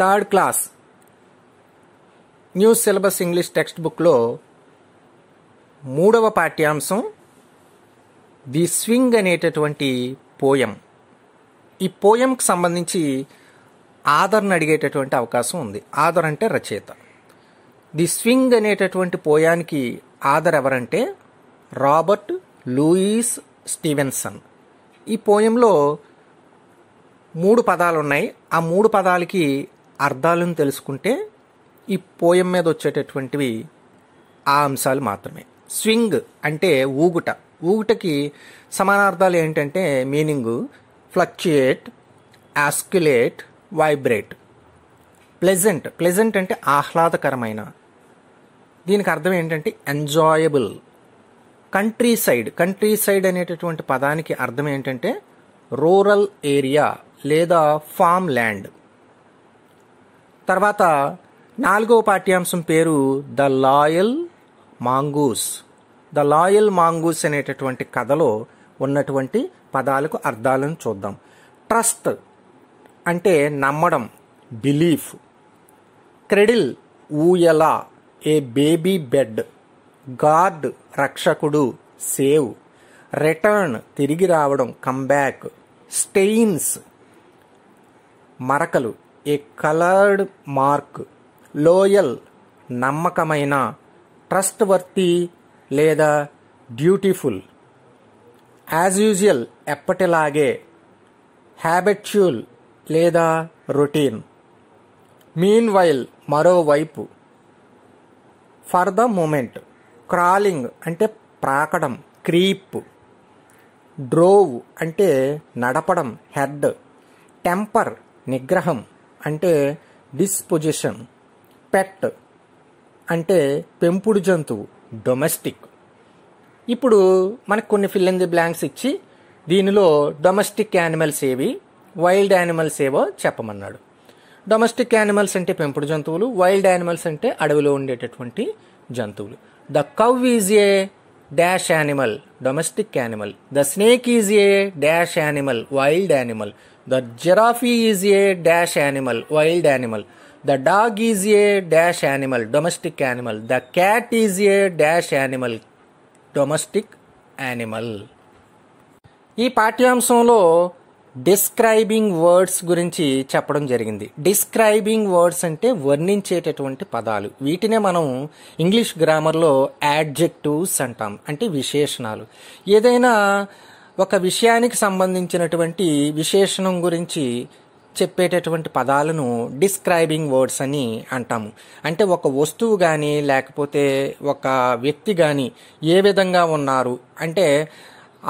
third class new syllabus English text బుక్లో మూడవ పాఠ్యాంశం ది స్వింగ్ అనేటటువంటి పోయం ఈ పోయంకి సంబంధించి ఆదరణ అడిగేటటువంటి అవకాశం ఉంది ఆదర్ అంటే రచయిత ది స్వింగ్ అనేటటువంటి పోయానికి ఆదర్ ఎవరంటే రాబర్ట్ లూయిస్ స్టీవెన్సన్ ఈ పోయంలో మూడు పదాలు ఉన్నాయి ఆ మూడు పదాలకి అర్థాలను తెలుసుకుంటే ఈ పోయం మీద వచ్చేటటువంటివి ఆ అంశాలు మాత్రమే స్వింగ్ అంటే ఊగుట ఊగుటకి సమానార్థాలు ఏంటంటే meaning fluctuate oscillate vibrate pleasant pleasant అంటే ఆహ్లాదకరమైన దీనికి అర్థం ఏంటంటే enjoyable country side country side అనేటటువంటి పదానికి అర్థం ఏంటంటే రూరల్ ఏరియా లేదా ఫామ్ ల్యాండ్ తర్వాత నాలుగవ పాఠ్యాంశం పేరు the loyal mongoose the loyal mongoose అనేటటువంటి కథలో ఉన్నటువంటి పదాలకు అర్థాలను చూద్దాం ట్రస్ట్ అంటే నమ్మడం బిలీఫ్ క్రెడిల్ ఊయలా ఏ బేబీ బెడ్ గాడ్ రక్షకుడు సేవ్ రిటర్న్ తిరిగి రావడం కంబ్యాక్ స్టెయిన్స్ మరకలు ఏ కలర్డ్ మార్క్ లోయల్ నమ్మకమైన ట్రస్ట్ వర్తి లేదా డ్యూటిఫుల్ యాజ్ యూజువల్ ఎప్పటిలాగే హ్యాబిట్యూల్ లేదా రొటీన్ మీన్ వైల్ మరోవైపు ఫర్ ద మూమెంట్ క్రాలింగ్ అంటే ప్రాకడం క్రీప్ డ్రోవ్ అంటే నడపడం హెడ్ టెంపర్ నిగ్రహం అంటే డిస్పొజిషన్ పెట్ అంటే పెంపుడు జంతువు డొమెస్టిక్ ఇప్పుడు మనకు కొన్ని ఫిల్ ది బ్లాంక్స్ ఇచ్చి దీనిలో డొమెస్టిక్ యానిమల్స్ ఏవి వైల్డ్ యానిమల్స్ ఏవో చెప్పమన్నాడు డొమెస్టిక్ యానిమల్స్ అంటే పెంపుడు జంతువులు వైల్డ్ యానిమల్స్ అంటే అడవిలో ఉండేటటువంటి జంతువులు the cow is a dash animal domestic animal the snake is a dash animal wild animal the giraffe is a dash animal wild animal the dog is a dash animal domestic animal the cat is a dash animal domestic animal ఈ పాఠ్యాంశంలో describing words గురించి చెప్పడం జరిగింది describing words అంటే వర్ణించేటటువంటి పదాలు వీటినే మనం English గ్రామర్లో adjectives అంటాం అంటే విశేషణాలు ఏదైనా ఒక విషయానికి సంబంధించినటువంటి విశేషణం గురించి చెప్పేటటువంటి పదాలను డిస్క్రైబింగ్ వర్డ్స్ అని అంటాము అంటే ఒక వస్తువు కానీ లేకపోతే ఒక వ్యక్తి కానీ ఏ విధంగా ఉన్నారు అంటే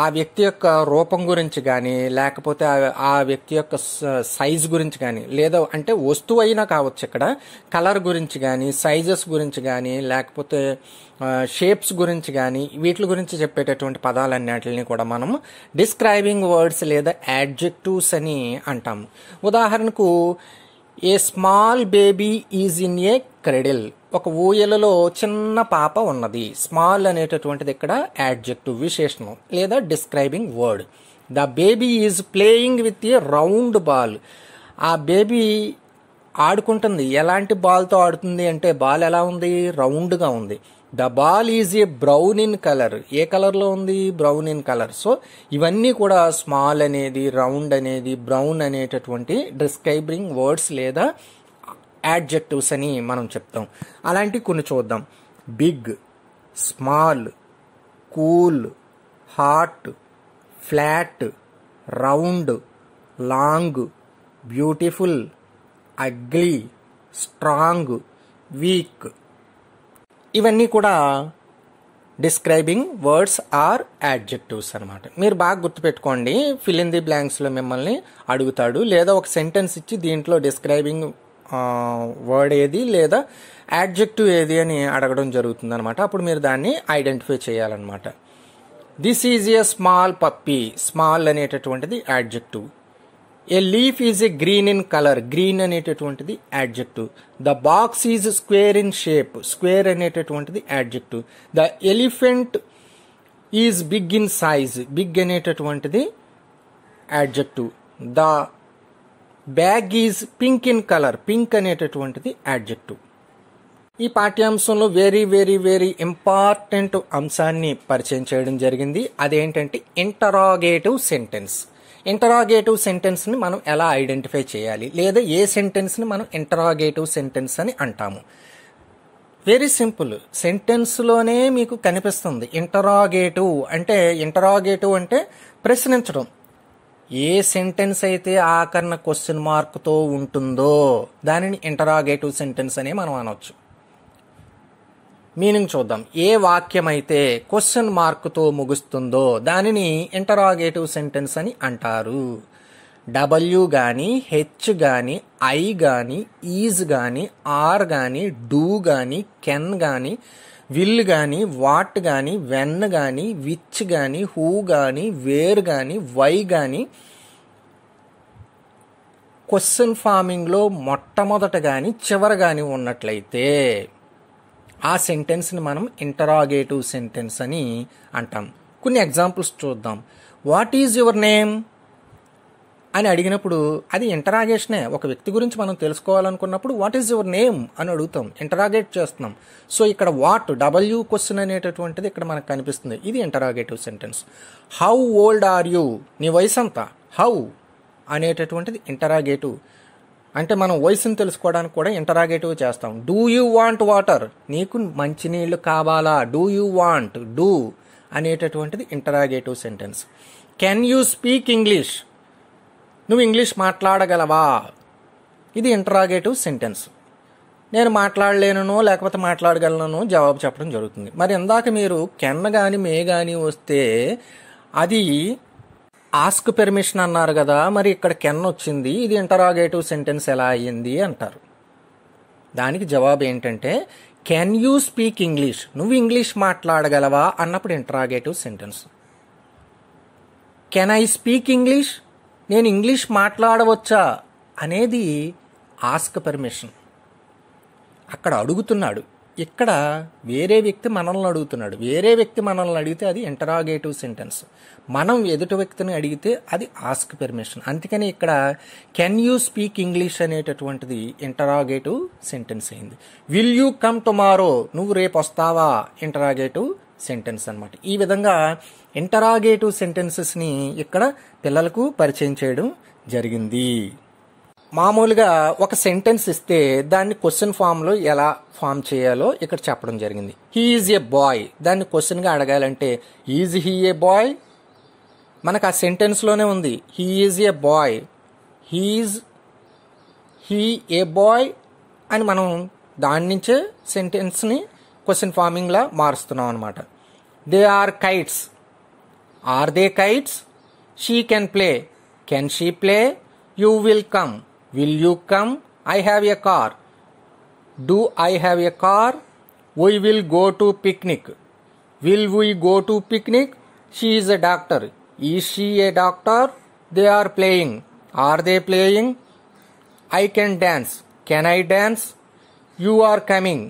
ఆ వ్యక్తి యొక్క రూపం గురించి కానీ లేకపోతే ఆ వ్యక్తి యొక్క సైజ్ గురించి కానీ లేదా అంటే వస్తువు అయినా కావచ్చు ఇక్కడ కలర్ గురించి కానీ సైజెస్ గురించి కానీ లేకపోతే షేప్స్ గురించి కానీ వీటి గురించి చెప్పేటటువంటి పదాలన్నిటిని కూడా మనం డిస్క్రైబింగ్ వర్డ్స్ లేదా యాడ్జెక్టివ్స్ అని అంటాము ఉదాహరణకు a small baby is in a cradle ఒక ఊయలలో చిన్న పాప ఉన్నది స్మాల్ అనేటటువంటిది ఇక్కడ యాడ్జెక్టివ్ విశేషణం లేదా describing word the baby is playing with a round ball ఆ బేబీ ఆడుకుంటుంది ఎలాంటి బాల్తో ఆడుతుంది అంటే బాల్ ఎలా ఉంది రౌండ్గా ఉంది the ball is a brown in colour ఏ కలర్లో ఉంది బ్రౌన్ ఇన్ కలర్ సో ఇవన్నీ కూడా స్మాల్ అనేది రౌండ్ అనేది బ్రౌన్ అనేటటువంటి డిస్క్రైబింగ్ వర్డ్స్ లేదా యాడ్జెక్టివ్స్ అని మనం చెప్తాం అలాంటి కొన్ని చూద్దాం big small cool hot flat round long beautiful ugly strong weak ఇవన్నీ కూడా డిస్క్రైబింగ్ వర్డ్స్ ఆర్ యాడ్జెక్టివ్స్ అనమాట మీరు బాగా గుర్తుపెట్టుకోండి ఫిల్ ఇన్ ది బ్లాంక్స్లో మిమ్మల్ని అడుగుతాడు లేదా ఒక సెంటెన్స్ ఇచ్చి దీంట్లో డిస్క్రైబింగ్ వర్డ్ ఏది లేదా యాడ్జెక్టివ్ ఏది అని అడగడం జరుగుతుంది అనమాట అప్పుడు మీరు దాన్ని ఐడెంటిఫై చేయాలన్నమాట this is a small puppy small అనేటటువంటిది adjective a leaf is a green in colour green అనేటటువంటిది adjective the box is square in shape square అనేటటువంటిది adjective the elephant is big in size big అనేటటువంటిది adjective the bag is pink in colour pink అనేటటువంటిది adjective ఈ పాఠ్యాంశంలో very very very important అంశాన్ని పరిచయం చేయడం జరిగింది అదేంటంటే ఇంటరాగేటివ్ సెంటెన్స్ ఇంటరాగేటివ్ సెంటెన్స్ని మనం ఎలా ఐడెంటిఫై చేయాలి లేదా ఏ సెంటెన్స్ని మనం ఇంటరాగేటివ్ సెంటెన్స్ అని అంటాము వెరీ సింపుల్ సెంటెన్స్లోనే మీకు కనిపిస్తుంది ఇంటరాగేటివ్ అంటే ఇంటరాగేటివ్ అంటే ప్రశ్నించడం ఏ సెంటెన్స్ అయితే ఆకరణ క్వశ్చన్ మార్క్తో ఉంటుందో దానిని ఇంటరాగేటివ్ సెంటెన్స్ అని మనం అనవచ్చు మీనింగ్ చూద్దాం ఏ వాక్యం అయితే క్వశ్చన్ మార్క్తో ముగుస్తుందో దానిని ఇంటరాగేటివ్ సెంటెన్స్ అని అంటారు డబ్ల్యూ కానీ హెచ్ కానీ ఐ కానీ ఈజ్ కానీ ఆర్ కానీ డూ కానీ కెన్ కానీ విల్ కానీ వాట్ కానీ వెన్ కానీ విచ్ కానీ హూ కానీ వేర్ కానీ వై కానీ క్వశ్చన్ ఫార్మింగ్లో మొట్టమొదట కానీ చివర కానీ ఉన్నట్లయితే ఆ సెంటెన్స్ని మనం ఇంటరాగేటివ్ సెంటెన్స్ అని అంటాం కొన్ని ఎగ్జాంపుల్స్ చూద్దాం వాట్ ఈజ్ యువర్ నేమ్ అని అడిగినప్పుడు అది ఇంటరాగేషనే ఒక వ్యక్తి గురించి మనం తెలుసుకోవాలనుకున్నప్పుడు వాట్ ఈజ్ యువర్ నేమ్ అని అడుగుతాం ఇంటరాగేట్ చేస్తున్నాం సో ఇక్కడ వాట్ డబ్ల్యూ క్వశ్చన్ అనేటటువంటిది ఇక్కడ మనకు కనిపిస్తుంది ఇది interrogative sentence how old are you నీ వయసు అంతా హౌ అనేటటువంటిది ఇంటరాగేటివ్ అంటే మనం వయసును తెలుసుకోవడానికి కూడా ఇంటరాగేటివ్ చేస్తాం డూ యూ వాంట్ వాటర్ నీకు మంచినీళ్ళు కావాలా డూ యూ వాంట్ డూ అనేటటువంటిది interrogative sentence can you speak English నువ్వు ఇంగ్లీష్ మాట్లాడగలవా ఇది ఇంటరాగేటివ్ సెంటెన్స్ నేను మాట్లాడలేనునో లేకపోతే మాట్లాడగలను జవాబు చెప్పడం జరుగుతుంది మరి ఇందాక మీరు కెన్ కానీ మే కానీ వస్తే అది ఆస్క్ పెర్మిషన్ అన్నారు కదా మరి ఇక్కడ కెన్ వచ్చింది ఇది ఇంటరాగేటివ్ సెంటెన్స్ ఎలా అయ్యింది అంటారు దానికి జవాబు ఏంటంటే కెన్ యూ స్పీక్ ఇంగ్లీష్ నువ్వు ఇంగ్లీష్ మాట్లాడగలవా అన్నప్పుడు interrogative sentence can I speak English నేను ఇంగ్లీష్ మాట్లాడవచ్చా అనేది ఆస్క్ పర్మిషన్ అక్కడ అడుగుతున్నాడు ఇక్కడ వేరే వ్యక్తి మనల్ని అడుగుతున్నాడు వేరే వ్యక్తి మనల్ని అడిగితే అది ఇంటరాగేటివ్ సెంటెన్స్ మనం ఎదుటి వ్యక్తిని అడిగితే అది ఆస్క్ పెర్మిషన్ అందుకని ఇక్కడ కెన్ యూ స్పీక్ ఇంగ్లీష్ అనేటటువంటిది ఇంటరాగేటివ్ సెంటెన్స్ అయింది విల్ యూ కమ్ టుమారో నువ్వు రేపు వస్తావా ఇంటరాగేటివ్ సెంటెన్స్ అనమాట ఈ విధంగా ఇంటరాగేటివ్ సెంటెన్సెస్ని ఇక్కడ పిల్లలకు పరిచయం చేయడం జరిగింది మామూలుగా ఒక సెంటెన్స్ ఇస్తే దాన్ని క్వశ్చన్ ఫామ్లో ఎలా ఫామ్ చేయాలో ఇక్కడ చెప్పడం జరిగింది హీఈజ్ ఏ బాయ్ దాన్ని క్వశ్చన్గా అడగాలంటే ఈజ్ హీ ఏ బాయ్ మనకు ఆ సెంటెన్స్లోనే ఉంది he is a boy he is he a boy అని మనం దాని నుంచే సెంటెన్స్ని క్వశ్చన్ ఫార్మింగ్లా మారుస్తున్నాం అనమాట they are kites are they kites she can play can she play you will come will you come I have a car do I have a car we will go to picnic will we go to picnic she is a doctor is she a doctor they are playing are they playing I can dance can I dance you are coming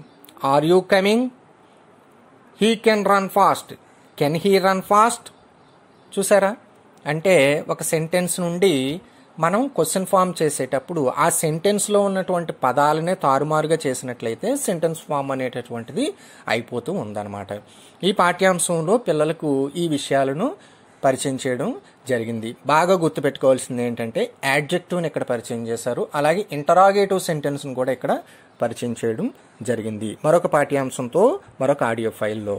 are you coming he can run fast can he run fast చూసారా అంటే ఒక sentence నుండి మనం question form చేసేటప్పుడు ఆ సెంటెన్స్లో ఉన్నటువంటి పదాలనే తారుమారుగా చేసినట్లయితే sentence form అనేటటువంటిది అయిపోతూ ఉందన్నమాట ఈ పాఠ్యాంశంలో పిల్లలకు ఈ విషయాలను పరిచయం చేయడం జరిగింది బాగా గుర్తుపెట్టుకోవాల్సింది ఏంటంటే యాడ్జెక్టివ్ని ఇక్కడ పరిచయం చేశారు అలాగే ఇంటరాగేటివ్ సెంటెన్స్ను కూడా ఇక్కడ పరిచయం చేయడం జరిగింది మరొక పాఠ్యాంశంతో మరొక ఆడియో ఫైల్లో